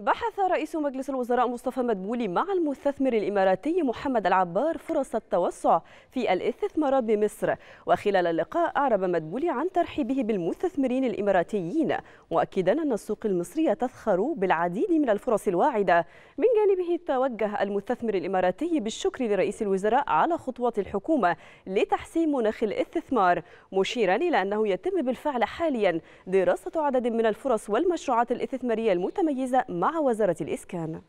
بحث رئيس مجلس الوزراء مصطفى مدبولي مع المستثمر الإماراتي محمد العبار فرص التوسع في الاستثمارات بمصر وخلال اللقاء أعرب مدبولي عن ترحيبه بالمستثمرين الإماراتيين مؤكدا أن السوق المصرية تذخر بالعديد من الفرص الواعدة من جانبه توجه المستثمر الإماراتي بالشكر لرئيس الوزراء على خطوات الحكومة لتحسين مناخ الاستثمار مشيرا إلى أنه يتم بالفعل حاليا دراسة عدد من الفرص والمشروعات الاستثمارية المتميزة مع مع وزارة الإسكان